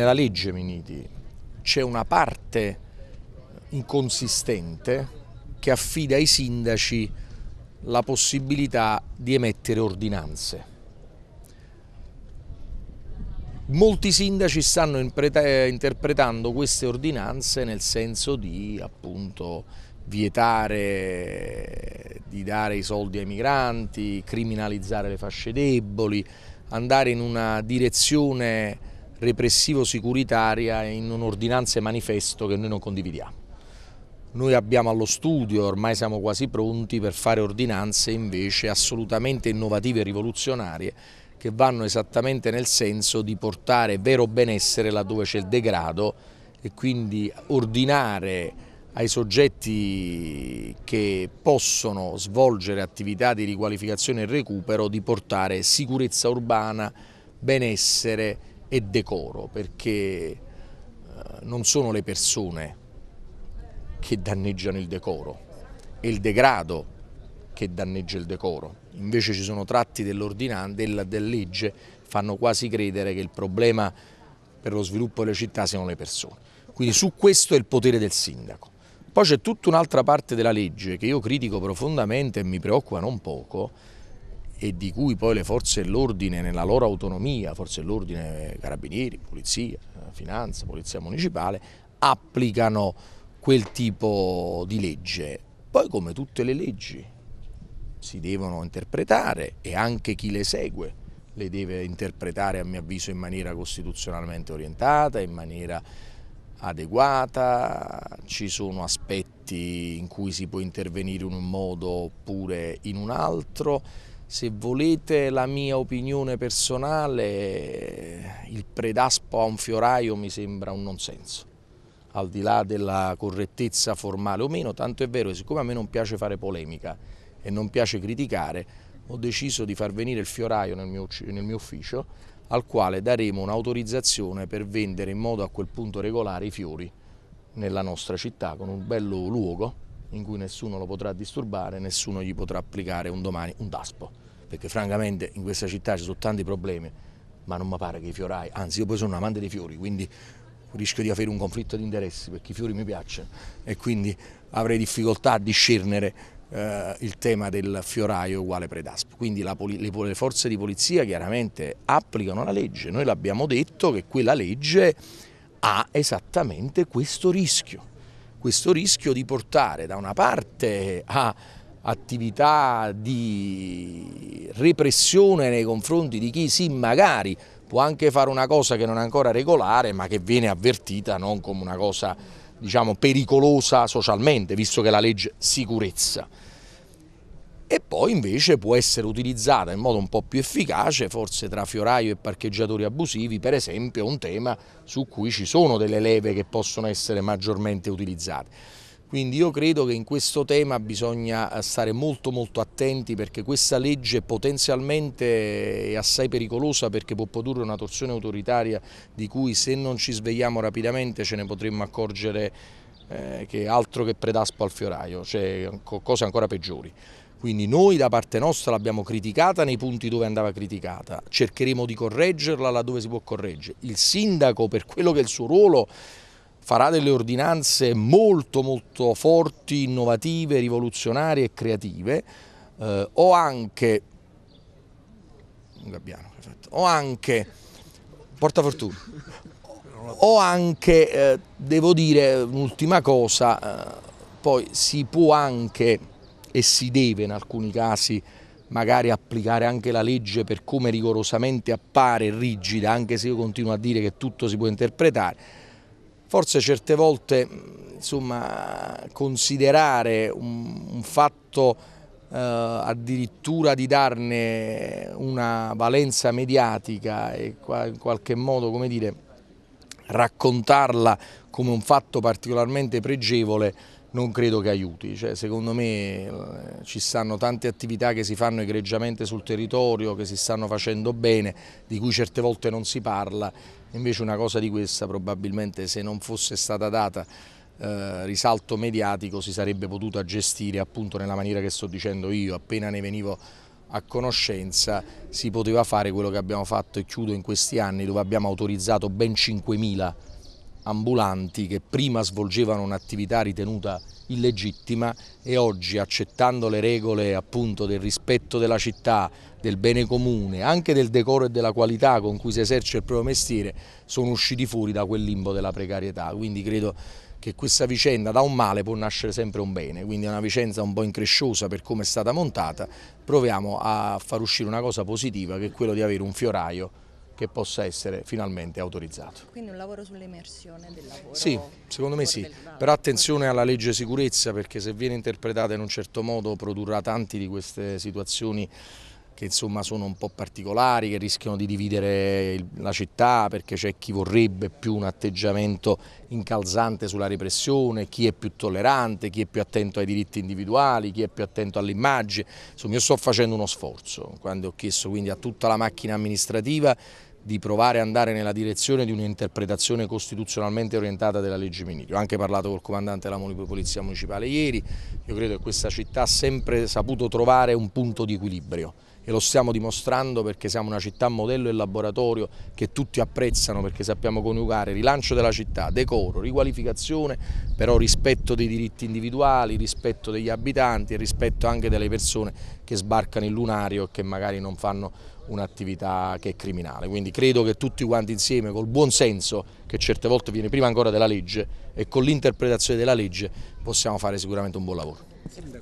nella legge Miniti c'è una parte inconsistente che affida ai sindaci la possibilità di emettere ordinanze. Molti sindaci stanno interpretando queste ordinanze nel senso di appunto, vietare di dare i soldi ai migranti, criminalizzare le fasce deboli, andare in una direzione repressivo sicuritaria in un'ordinanza manifesto che noi non condividiamo. Noi abbiamo allo studio, ormai siamo quasi pronti per fare ordinanze invece assolutamente innovative e rivoluzionarie che vanno esattamente nel senso di portare vero benessere laddove c'è il degrado e quindi ordinare ai soggetti che possono svolgere attività di riqualificazione e recupero di portare sicurezza urbana, benessere, e decoro, perché eh, non sono le persone che danneggiano il decoro, è il degrado che danneggia il decoro. Invece ci sono tratti dell'ordinanza, della, della legge, fanno quasi credere che il problema per lo sviluppo delle città siano le persone. Quindi su questo è il potere del sindaco. Poi c'è tutta un'altra parte della legge che io critico profondamente e mi preoccupa non poco, e di cui poi le forze dell'ordine nella loro autonomia, forze dell'ordine carabinieri, polizia, finanza, polizia municipale, applicano quel tipo di legge. Poi come tutte le leggi si devono interpretare e anche chi le segue le deve interpretare a mio avviso in maniera costituzionalmente orientata, in maniera adeguata, ci sono aspetti in cui si può intervenire in un modo oppure in un altro. Se volete la mia opinione personale, il predaspo a un fioraio mi sembra un nonsenso, al di là della correttezza formale o meno, tanto è vero che siccome a me non piace fare polemica e non piace criticare, ho deciso di far venire il fioraio nel mio, nel mio ufficio al quale daremo un'autorizzazione per vendere in modo a quel punto regolare i fiori nella nostra città con un bello luogo in cui nessuno lo potrà disturbare, nessuno gli potrà applicare un domani un daspo, perché francamente in questa città ci sono tanti problemi, ma non mi pare che i fiorai, anzi io poi sono un amante dei fiori, quindi rischio di avere un conflitto di interessi perché i fiori mi piacciono e quindi avrei difficoltà a discernere eh, il tema del fioraio uguale predaspo. Quindi la, le, le forze di polizia chiaramente applicano la legge, noi l'abbiamo detto che quella legge ha esattamente questo rischio questo rischio di portare da una parte a attività di repressione nei confronti di chi sì magari può anche fare una cosa che non è ancora regolare ma che viene avvertita non come una cosa diciamo pericolosa socialmente visto che la legge sicurezza e poi invece può essere utilizzata in modo un po' più efficace, forse tra fioraio e parcheggiatori abusivi, per esempio è un tema su cui ci sono delle leve che possono essere maggiormente utilizzate. Quindi io credo che in questo tema bisogna eh, stare molto molto attenti perché questa legge potenzialmente eh, è assai pericolosa perché può produrre una torsione autoritaria di cui se non ci svegliamo rapidamente ce ne potremmo accorgere eh, che altro che predaspo al fioraio, cioè cose ancora peggiori. Quindi noi da parte nostra l'abbiamo criticata nei punti dove andava criticata, cercheremo di correggerla laddove si può correggere. Il sindaco per quello che è il suo ruolo farà delle ordinanze molto molto forti, innovative, rivoluzionarie e creative. Eh, ho anche, Gabbiano, perfetto. O anche, porta fortuna, O anche, eh, devo dire un'ultima cosa, eh, poi si può anche e si deve in alcuni casi magari applicare anche la legge per come rigorosamente appare rigida, anche se io continuo a dire che tutto si può interpretare. Forse certe volte insomma, considerare un, un fatto eh, addirittura di darne una valenza mediatica e in qualche modo come dire, raccontarla come un fatto particolarmente pregevole non credo che aiuti, cioè, secondo me eh, ci stanno tante attività che si fanno egregiamente sul territorio, che si stanno facendo bene, di cui certe volte non si parla, invece una cosa di questa probabilmente se non fosse stata data eh, risalto mediatico si sarebbe potuta gestire appunto nella maniera che sto dicendo io, appena ne venivo a conoscenza si poteva fare quello che abbiamo fatto e chiudo in questi anni dove abbiamo autorizzato ben 5.000 ambulanti che prima svolgevano un'attività ritenuta illegittima e oggi accettando le regole appunto del rispetto della città, del bene comune, anche del decoro e della qualità con cui si eserce il proprio mestiere, sono usciti fuori da quel limbo della precarietà. Quindi credo che questa vicenda da un male può nascere sempre un bene, quindi è una vicenda un po' incresciosa per come è stata montata, proviamo a far uscire una cosa positiva che è quello di avere un fioraio che possa essere finalmente autorizzato. Quindi un lavoro sull'immersione del lavoro? Sì, secondo me sì, però attenzione alla legge sicurezza perché se viene interpretata in un certo modo produrrà tanti di queste situazioni che insomma sono un po' particolari, che rischiano di dividere la città perché c'è chi vorrebbe più un atteggiamento incalzante sulla repressione, chi è più tollerante, chi è più attento ai diritti individuali, chi è più attento all'immagine. Insomma io sto facendo uno sforzo, quando ho chiesto quindi a tutta la macchina amministrativa di provare ad andare nella direzione di un'interpretazione costituzionalmente orientata della legge Minigro. Ho anche parlato col comandante della Polizia Municipale ieri, io credo che questa città ha sempre saputo trovare un punto di equilibrio e lo stiamo dimostrando perché siamo una città modello e laboratorio che tutti apprezzano perché sappiamo coniugare rilancio della città, decoro, riqualificazione, però rispetto dei diritti individuali, rispetto degli abitanti e rispetto anche delle persone che sbarcano il lunario e che magari non fanno un'attività che è criminale. Quindi credo che tutti quanti insieme, col buon senso, che certe volte viene prima ancora della legge, e con l'interpretazione della legge, possiamo fare sicuramente un buon lavoro.